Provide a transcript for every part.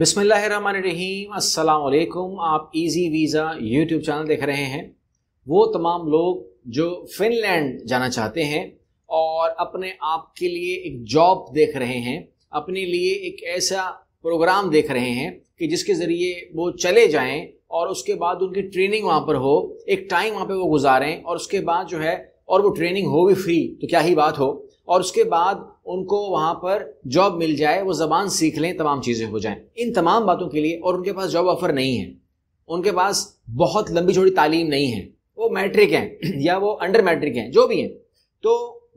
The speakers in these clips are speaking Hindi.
बिसमीम अल्लाम आप इजी वीज़ा यूट्यूब चैनल देख रहे हैं वो तमाम लोग जो फिनलैंड जाना चाहते हैं और अपने आप के लिए एक जॉब देख रहे हैं अपने लिए एक ऐसा प्रोग्राम देख रहे हैं कि जिसके ज़रिए वो चले जाएं और उसके बाद उनकी ट्रेनिंग वहाँ पर हो एक टाइम वहाँ पर वो गुजारें और उसके बाद जो है और वो ट्रेनिंग हो भी फ्री तो क्या ही बात हो और उसके बाद उनको वहाँ पर जॉब मिल जाए वो ज़बान सीख लें तमाम चीज़ें हो जाएं इन तमाम बातों के लिए और उनके पास जॉब ऑफर नहीं है उनके पास बहुत लंबी छोड़ी तालीम नहीं है वो मैट्रिक हैं या वो अंडर मैट्रिक हैं जो भी हैं तो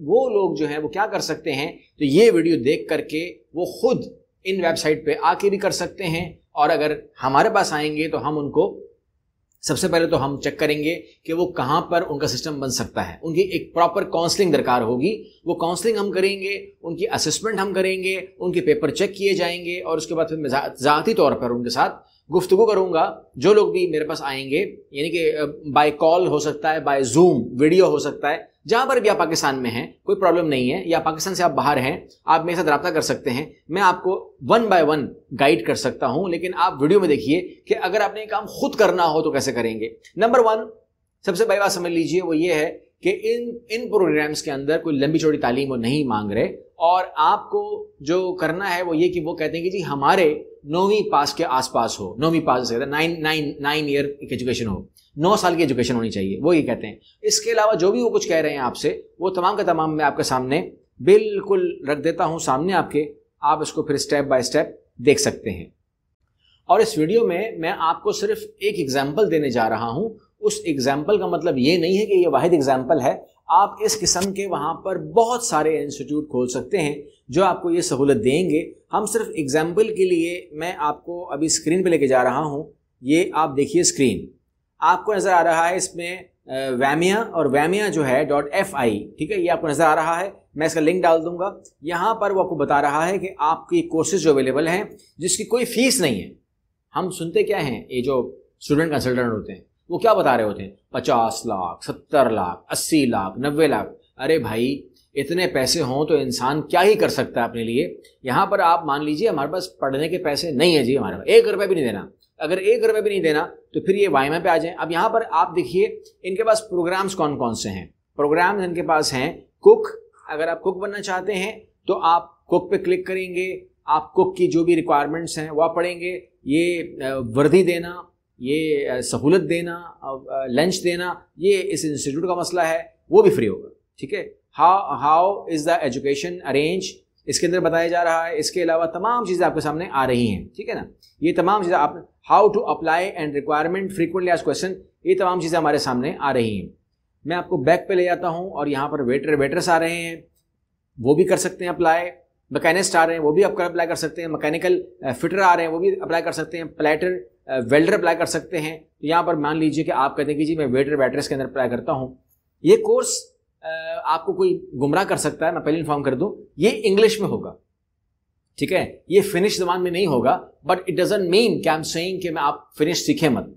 वो लोग जो हैं वो क्या कर सकते हैं तो ये वीडियो देख करके वो खुद इन वेबसाइट पे आके भी कर सकते हैं और अगर हमारे पास आएंगे तो हम उनको सबसे पहले तो हम चेक करेंगे कि वो कहाँ पर उनका सिस्टम बन सकता है उनकी एक प्रॉपर काउंसलिंग दरकार होगी वो काउंसलिंग हम करेंगे उनकी असेसमेंट हम करेंगे उनके पेपर चेक किए जाएंगे और उसके बाद फिर जाती तौर पर उनके साथ गुफ्तु करूंगा जो लोग भी मेरे पास आएंगे यानी कि बाय कॉल हो सकता है बाय जूम वीडियो हो सकता है जहां पर भी आप पाकिस्तान में हैं कोई प्रॉब्लम नहीं है या पाकिस्तान से आप बाहर हैं आप मेरे साथ रब्ता कर सकते हैं मैं आपको वन बाय वन गाइड कर सकता हूं लेकिन आप वीडियो में देखिए कि अगर आपने काम खुद करना हो तो कैसे करेंगे नंबर वन सबसे बड़ी बात समझ लीजिए वो ये है कि इन इन प्रोग्राम्स के अंदर कोई लंबी चौड़ी तालीम वो नहीं मांग रहे और आपको जो करना है वो ये कि वो कहते हैं कि जी हमारे नौवीं पास के आसपास हो नौवीं पास से नाइन नाइन नाइन ईयर एक एजुकेशन हो नौ साल की एजुकेशन होनी चाहिए वो ये कहते हैं इसके अलावा जो भी वो कुछ कह रहे हैं आपसे वो तमाम का तमाम मैं आपके सामने बिल्कुल रख देता हूँ सामने आपके आप इसको फिर स्टेप बाय स्टेप देख सकते हैं और इस वीडियो में मैं आपको सिर्फ एक एग्जाम्पल देने जा रहा हूँ उस एग्जाम्पल का मतलब ये नहीं है कि ये वाहिद एग्जाम्पल है आप इस किस्म के वहाँ पर बहुत सारे इंस्टीट्यूट खोल सकते हैं जो आपको ये सहूलत देंगे हम सिर्फ एग्जाम्पल के लिए मैं आपको अभी स्क्रीन पे लेके जा रहा हूँ ये आप देखिए स्क्रीन आपको नज़र आ रहा है इसमें वैमिया और वैमिया जो है डॉट एफ आई ठीक है ये आपको नज़र आ रहा है मैं इसका लिंक डाल दूंगा यहाँ पर वो आपको बता रहा है कि आपकी कोर्सेज जो अवेलेबल हैं जिसकी कोई फीस नहीं है हम सुनते क्या हैं ये जो स्टूडेंट कंसल्टेंट होते हैं वो क्या बता रहे होते हैं पचास लाख सत्तर लाख अस्सी लाख नब्बे लाख अरे भाई इतने पैसे हों तो इंसान क्या ही कर सकता है अपने लिए यहाँ पर आप मान लीजिए हमारे पास पढ़ने के पैसे नहीं है जी हमारे पास एक रुपये भी नहीं देना अगर एक रुपये भी नहीं देना तो फिर ये वाई पे आ जाए अब यहाँ पर आप देखिए इनके पास प्रोग्राम्स कौन कौन से हैं प्रोग्राम्स इनके पास हैं कुक अगर आप कुक बनना चाहते हैं तो आप कुक पे क्लिक करेंगे आप कुक की जो भी रिक्वायरमेंट्स हैं वह पढ़ेंगे ये वर्दी देना ये सहूलत देना लंच देना ये इस इंस्टीट्यूट का मसला है वो भी फ्री होगा ठीक है how how is the education arrange इसके अंदर बताया जा रहा है इसके अलावा तमाम चीज़ें आपके सामने आ रही हैं ठीक है ना ये तमाम चीज़ें आप how to apply and requirement frequently आज क्वेश्चन ये तमाम चीज़ें हमारे सामने आ रही हैं मैं आपको बैक पे ले जाता हूँ और यहाँ पर वेटर वेटर्स आ रहे हैं वो भी कर सकते हैं अप्लाई मैकेनिस्ट आ रहे हैं वो भी आप अप्लाई कर सकते हैं मैकेनिकल फिटर आ रहे हैं वो भी अप्लाई कर सकते हैं प्लेटर वेल्डर अप्लाई कर सकते हैं तो यहाँ पर मान लीजिए कि आप कहते हैं कि जी मैं वेटर वेटरेस के अंदर अप्लाई करता हूँ ये कोर्स आपको कोई गुमराह कर सकता है मैं पहले इन्फॉर्म कर दूँ ये इंग्लिश में होगा ठीक है ये फिनिश जबान में नहीं होगा बट इट डजेंट मीन कि आई एम कि मैं आप फिनिश सीखें मत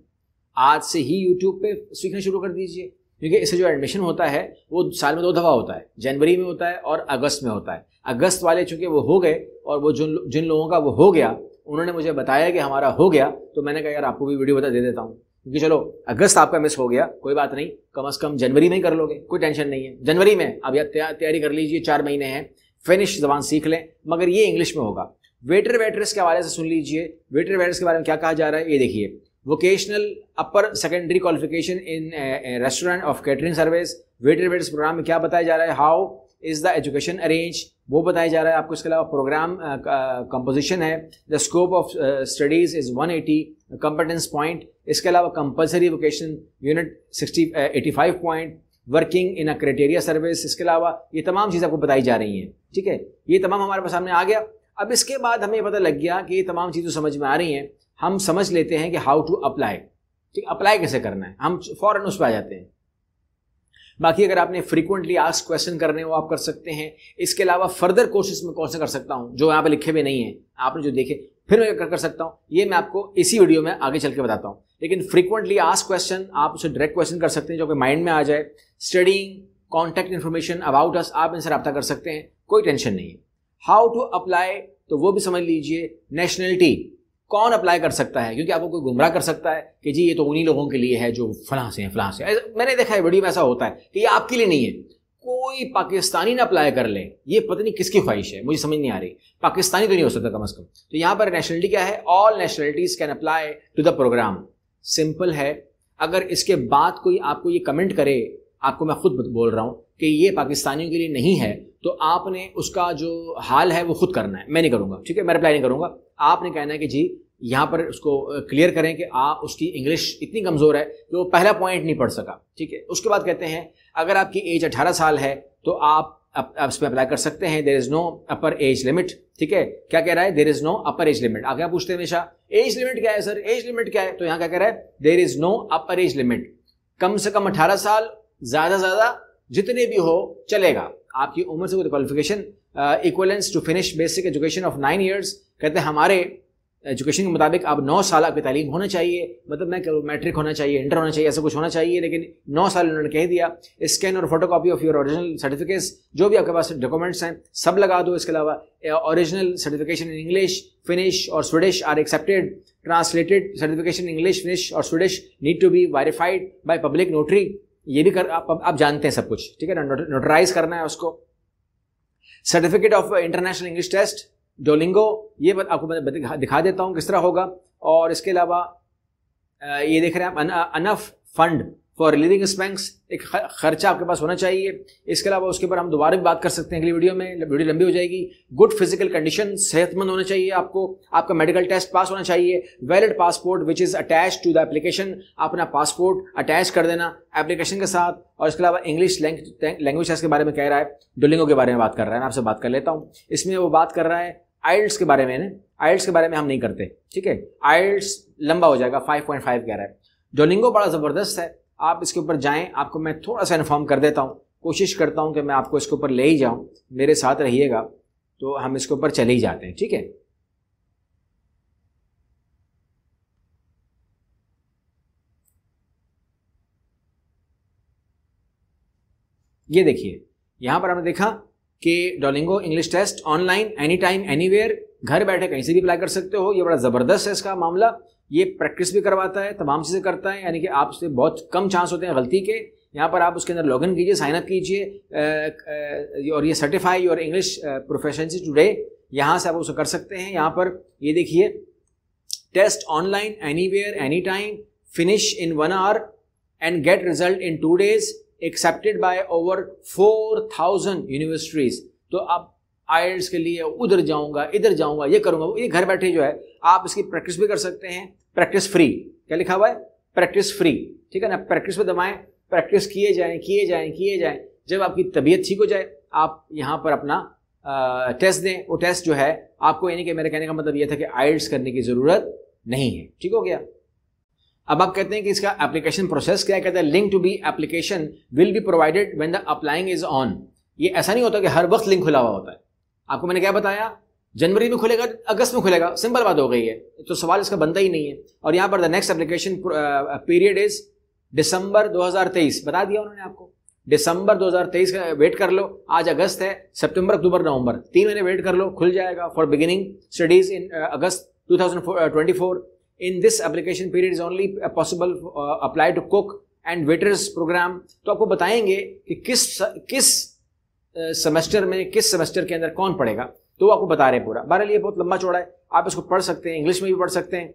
आज से ही यूट्यूब पे सीखना शुरू कर दीजिए क्योंकि इसे जो एडमिशन होता है वो साल में दो दफ़ा होता है जनवरी में होता है और अगस्त में होता है अगस्त वाले चूंकि वो हो गए और वो जिन जिन लोगों का वो हो गया उन्होंने मुझे बताया कि हमारा हो गया तो मैंने कहा यार आपको भी वीडियो बता दे देता हूँ क्योंकि चलो अगस्त आपका मिस हो गया कोई बात नहीं कम अज़ कम जनवरी में ही कर लोगे कोई टेंशन नहीं है जनवरी में अब यार तैयारी कर लीजिए चार महीने हैं फिनिश जबान सीख लें मगर ये इंग्लिश में होगा वेटर वेटरस के हवाले से सुन लीजिए वेटर वेटर्स के बारे में क्या कहा जा रहा है ये देखिए vocational upper secondary qualification in restaurant of catering service waiter waiters programme में क्या बताया जा रहा है how is the education arrange वो बताया जा रहा है आपको इसके अलावा प्रोग्राम कंपोजिशन है the scope of studies is 180 competence point इसके अलावा compulsory vocation unit 60 85 point working in a criteria service इसके अलावा ये तमाम चीज़ें आपको बताई जा रही हैं ठीक है ये तमाम हमारे पास सामने आ गया अब इसके बाद हमें पता लग गया कि ये तमाम चीज़ें समझ में आ रही हैं हम समझ लेते हैं कि हाउ टू अप्लाई ठीक अप्लाई कैसे करना है हम फ़ौरन उस पर आ जाते हैं बाकी अगर आपने फ्रीक्वेंटली आस्क क्वेश्चन करने हो आप कर सकते हैं इसके अलावा फर्दर कोर्सेज में कौन से कर सकता हूँ जो यहाँ पे लिखे हुए नहीं है आपने जो देखे फिर मैं कर, कर सकता हूँ ये मैं आपको इसी वीडियो में आगे चल के बताता हूँ लेकिन फ्रीक्वेंटली आस्क क्वेश्चन आप उसे डायरेक्ट क्वेश्चन कर सकते हैं जो कि माइंड में आ जाए studying contact information about us आप इनसे रब्ता कर सकते हैं कोई टेंशन नहीं है हाउ टू अप्लाई तो वो भी समझ लीजिए नेशनलिटी कौन अप्लाई कर सकता है क्योंकि आपको कोई गुमराह कर सकता है कि जी ये तो उन्हीं लोगों के लिए है जो फलां से हैं फलां से मैंने देखा है वीडियो में ऐसा होता है कि ये आपके लिए नहीं है कोई पाकिस्तानी ना अप्लाई कर ले ये पता नहीं किसकी ख्वाहिश है मुझे समझ नहीं आ रही पाकिस्तानी तो नहीं हो सकता कम अज कम तो यहाँ पर नेशनलिटी क्या है all nationalities can apply to the programme simple है अगर इसके बाद कोई आपको ये कमेंट करे आपको मैं खुद बोल रहा हूँ कि ये पाकिस्तानियों के लिए नहीं है तो आपने उसका जो हाल है वो खुद करना है मैं नहीं करूँगा ठीक है मैं रिप्लाई नहीं करूँगा आपने कहना है कि जी यहाँ पर उसको क्लियर करें कि आप उसकी इंग्लिश इतनी कमज़ोर है कि वो पहला पॉइंट नहीं पढ़ सका ठीक है उसके बाद कहते हैं अगर आपकी एज अठारह साल है तो आप आप, आप अप्लाई कर सकते हैं there is no upper age limit ठीक है क्या कह रहा है there is no upper age limit आप क्या पूछते हैं हमेशा एज लिमिट क्या है सर एज लिमिट क्या है तो यहाँ क्या कह रहा है there is no upper age limit कम से कम अठारह साल ज़्यादा से ज़्यादा जितने भी हो चलेगा आपकी उम्र से कोई qualification equivalence to finish basic education of nine years कहते हैं हमारे एजुकेशन के मुताबिक आप नौ साल आपकी तालीम होना चाहिए मतलब मैं मैट्रिक होना चाहिए इंटर होना चाहिए ऐसा कुछ होना चाहिए लेकिन नौ साल उन्होंने कह दिया स्कैन और photocopy of your original certificates जो भी आपके पास डॉक्यूमेंट्स हैं सब लगा दो इसके अलावा original certification in English Finnish और Swedish are accepted translated certification English Finnish और Swedish need to be verified by public notary ये भी कर आप, आप जानते हैं सब कुछ ठीक है ना नोटराइज करना है उसको certificate of international English test Duolingo ये बत, आपको मैं दिखा देता हूँ किस तरह होगा और इसके अलावा ये देख रहे हैं आप enough fund for living expenses एक खर्चा आपके पास होना चाहिए इसके अलावा उसके ऊपर हम दोबारा भी बात कर सकते हैं अगली वीडियो में वीडियो लंबी हो जाएगी गुड फिजिकल कंडीशन सेहतमंद होना चाहिए आपको आपका मेडिकल टेस्ट पास होना चाहिए valid passport which is attach to the application अपना पासपोर्ट अटैच कर देना एप्लीकेशन के साथ और इसके अलावा इंग्लिश लैंग्वेज के बारे में कह रहा है डोलिंगो के बारे में बात कर रहा है मैं आपसे बात कर लेता हूँ इसमें वो बात कर रहा है आइल्स के बारे में आइल्स के बारे में हम नहीं करते ठीक है आइल्स लंबा हो जाएगा फाइव कह रहा है डोलिंगो बड़ा ज़बरदस्त है आप इसके ऊपर जाएं आपको मैं थोड़ा सा इन्फॉर्म कर देता हूं कोशिश करता हूं कि मैं आपको इसके ऊपर ले ही जाऊं मेरे साथ रहिएगा तो हम इसके ऊपर चले ही जाते हैं ठीक है ये देखिए यहां पर हमने देखा कि Duolingo English test online any time any घर बैठे कहीं से भी अप्लाई कर सकते हो ये बड़ा ज़बरदस्त है इसका मामला ये प्रैक्टिस भी करवाता है तमाम चीज़ें करता है यानी कि आपसे बहुत कम चांस होते हैं गलती के यहाँ पर आप उसके अंदर लॉगिन कीजिए साइन अप कीजिए और ये certify your English proficiency today यहाँ से आप उसे कर सकते हैं यहाँ पर ये देखिए test online anywhere any time finish in one hour and get result in two days accepted by over four thousand universities तो आप आयल्स के लिए उधर जाऊंगा इधर जाऊंगा ये करूंगा ये घर बैठे जो है आप इसकी प्रैक्टिस भी कर सकते हैं प्रैक्टिस फ्री क्या लिखा हुआ है प्रैक्टिस फ्री ठीक है ना प्रैक्टिस में दबाएं प्रैक्टिस किए जाएं किए जाएं किए जाएं जब आपकी तबीयत ठीक हो जाए आप यहाँ पर अपना टेस्ट दें वो टेस्ट जो है आपको यानी कि मेरे कहने का मतलब ये था कि आइल्स करने की ज़रूरत नहीं है ठीक हो गया अब आप कहते हैं कि इसका एप्लीकेशन प्रोसेस क्या कहता है link to be application will be provided when the applying is on ये ऐसा नहीं होता कि हर वक्त लिंक खुला हुआ होता है आपको मैंने क्या बताया जनवरी में खुलेगा अगस्त में खुलेगा सिंपल बात हो गई है तो सवाल इसका बनता ही नहीं है और यहाँ पर the next application period is December 2023 बता दिया उन्होंने आपको दिसंबर 2023 का वेट कर लो आज अगस्त है सितंबर अक्टूबर नवंबर तीन महीने वेट कर लो खुल जाएगा for beginning studies in August to in this application period is only possible apply to cook and waiters program तो आपको बताएंगे कि किस किस सेमेस्टर में किस सेमेस्टर के अंदर कौन पढ़ेगा तो वो आपको बता रहे हैं पूरा बहरहाल ये बहुत लंबा चौड़ा है आप इसको पढ़ सकते हैं इंग्लिश में भी पढ़ सकते हैं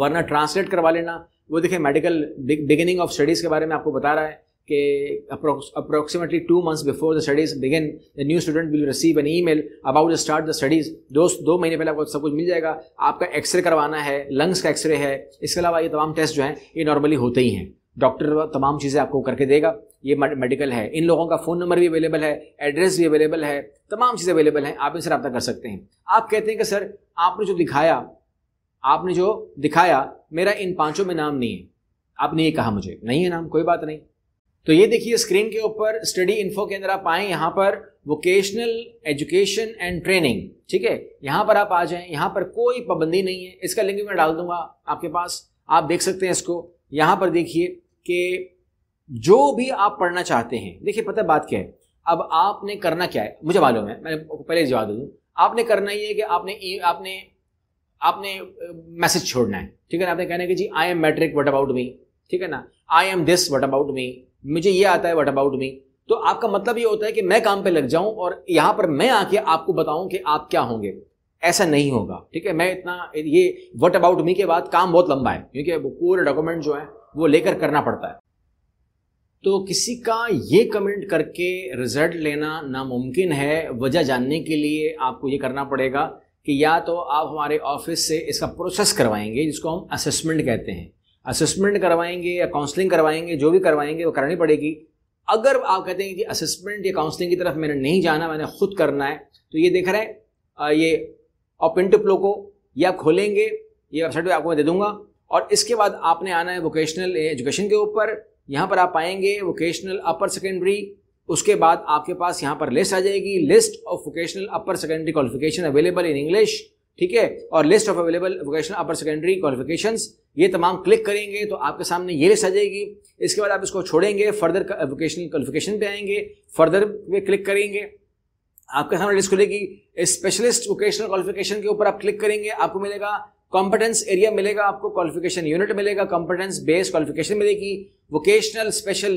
वरना ट्रांसलेट करवा लेना वो देखिए मेडिकल बिगिनिंग ऑफ स्टडीज़ के बारे में आपको बता रहा है कि approximately two months before the studies begin the new student will receive an email about the start the studies दो दो महीने पहले आपको सब कुछ मिल जाएगा आपका एक्सरे करवाना है लंग्स का एक्सरे है इसके अलावा ये तमाम टेस्ट जो है ये नॉर्मली होते ही हैं डॉक्टर तमाम चीज़ें आपको करके देगा ये मेडिकल है इन लोगों का फ़ोन नंबर भी अवेलेबल है एड्रेस भी अवेलेबल है तमाम चीज़ें अवेलेबल हैं आप इनसे रब्ता कर सकते हैं आप कहते हैं कि सर आपने जो दिखाया आपने जो दिखाया मेरा इन पाँचों में नाम नहीं है आपने ये कहा मुझे नहीं है नाम कोई बात नहीं तो ये देखिए स्क्रीन के ऊपर स्टडी इन्फो के अंदर आप आए यहाँ पर वोकेशनल एजुकेशन एंड ट्रेनिंग ठीक है यहाँ पर आप आ जाएं यहाँ पर कोई पाबंदी नहीं है इसका लिंक मैं डाल दूंगा आपके पास आप देख सकते हैं इसको यहाँ पर देखिए कि जो भी आप पढ़ना चाहते हैं देखिए पता है बात क्या है अब आपने करना क्या है मुझे मालूम है मैं पहले जवाब दे दूँ आपने करना ये है कि आपने आपने आपने मैसेज छोड़ना है ठीक है ना आपने कहना है कि जी I am matric what about me ठीक है ना I am this what about me मुझे ये आता है वट अबाउट मी तो आपका मतलब ये होता है कि मैं काम पे लग जाऊं और यहाँ पर मैं आके आपको बताऊं कि आप क्या होंगे ऐसा नहीं होगा ठीक है मैं इतना ये वट अबाउट मी के बाद काम बहुत लंबा है क्योंकि पूरे डॉक्यूमेंट जो है वो लेकर करना पड़ता है तो किसी का ये कमेंट करके रिजल्ट लेना नामुमकिन है वजह जानने के लिए आपको ये करना पड़ेगा कि या तो आप हमारे ऑफिस से इसका प्रोसेस करवाएंगे जिसको हम असेसमेंट कहते हैं असेसमेंट करवाएंगे या काउंसलिंग करवाएंगे जो भी करवाएंगे वो करनी पड़ेगी अगर आप कहते हैं कि असेसमेंट या काउंसलिंग की तरफ मैंने नहीं जाना मैंने खुद करना है तो ये देख रहे हैं ये ओपेंटप्लो को या खोलेंगे ये वेबसाइट पर आपको मैं दे दूंगा और इसके बाद आपने आना है वोकेशनल एजुकेशन के ऊपर यहाँ पर आप आएंगे वोकेशनल अपर सेकेंडरी उसके बाद आपके पास यहाँ पर लिस्ट आ जाएगी list of vocational upper secondary qualification available in English ठीक है और list of available vocational upper secondary qualification ये तमाम क्लिक करेंगे तो आपके सामने ये लिस्ट आ जाएगी इसके बाद आप इसको छोड़ेंगे फर्दर वोकेशनल क्वालिफिकेशन पे आएंगे फर्दर पे क्लिक करेंगे आपके सामने लिस्ट खुलेगी स्पेशलिस्ट वोकेशनल क्वालिफिकेशन के ऊपर आप क्लिक करेंगे आपको मिलेगा कॉम्पिटेंस एरिया मिलेगा आपको क्वालिफिकेशन यूनिट मिलेगा कॉम्पिटेंस बेस्ड क्वालिफिकेशन मिलेगी वोकेशनल स्पेशल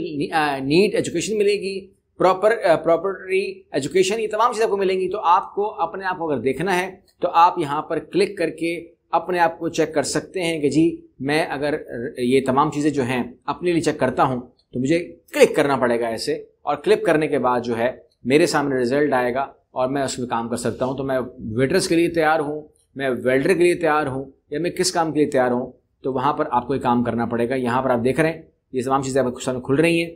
नीट एजुकेशन मिलेगी प्रॉपर प्रॉपर्टी एजुकेशन ये तमाम चीज़ आपको मिलेंगी तो आपको अपने आप को अगर देखना है तो आप यहाँ पर क्लिक करके अपने आप को चेक कर सकते हैं कि जी मैं अगर uh, ये तमाम चीज़ें जो हैं अपने लिए चेक करता हूँ तो मुझे क्लिक करना पड़ेगा ऐसे और क्लिक करने के बाद जो है मेरे सामने रिजल्ट आएगा और मैं उसमें काम कर सकता हूँ तो मैं वेटर्स के लिए तैयार हूँ मैं वेल्डर के लिए तैयार हूँ या मैं किस काम के लिए तैयार हूँ तो वहाँ पर आपको ये काम करना पड़ेगा यहाँ पर आप देख रहे हैं ये तमाम चीज़ें आपके सामने खुल रही हैं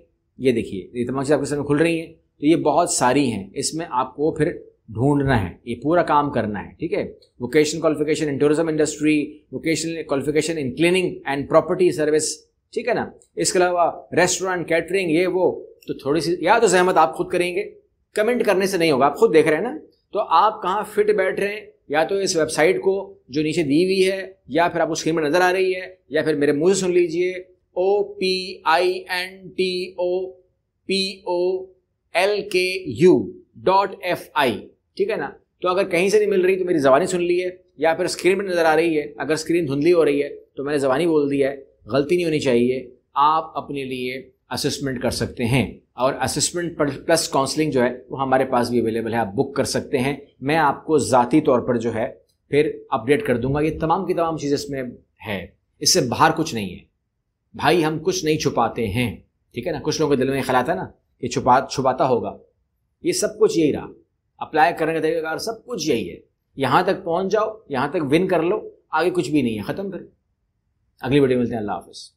ये देखिए ये तमाम चीज़ें आपके सामने खुल रही हैं तो ये बहुत सारी हैं इसमें आपको फिर ढूंढना है ये पूरा काम करना है ठीक है vocational qualification in tourism industry vocational qualification in cleaning and property service ठीक है ना इसके अलावा रेस्टोरेंट कैटरिंग ये वो तो थोड़ी सी या तो जहमत आप खुद करेंगे कमेंट करने से नहीं होगा आप खुद देख रहे हैं ना तो आप कहाँ फिट बैठ रहे हैं या तो इस वेबसाइट को जो नीचे दी हुई है या फिर आपको स्क्रीन में नज़र आ रही है या फिर मेरे मुंह से सुन लीजिए O P I N T O P O L K U dot F I ठीक है ना तो अगर कहीं से नहीं मिल रही तो मेरी जबानी सुन ली है या फिर स्क्रीन में नज़र आ रही है अगर स्क्रीन धुंधली हो रही है तो मैंने जबानी बोल दी है गलती नहीं होनी चाहिए आप अपने लिए असेसमेंट कर सकते हैं और असेसमेंट प्लस काउंसलिंग जो है वो हमारे पास भी अवेलेबल है आप बुक कर सकते हैं मैं आपको ज़ाती तौर पर जो है फिर अपडेट कर दूंगा ये तमाम की तमाम चीज़ इसमें है इससे बाहर कुछ नहीं है भाई हम कुछ नहीं छुपाते हैं ठीक है ना कुछ लोगों के दिल में ख्याल आता है ना कि छुपा छुपाता होगा ये सब कुछ यही रहा अप्लाई करने का तरीका सब कुछ यही है यहाँ तक पहुँच जाओ यहाँ तक विन कर लो आगे कुछ भी नहीं है ख़त्म करें अगली वीडियो मिलते हैं अल्लाह हाफिज़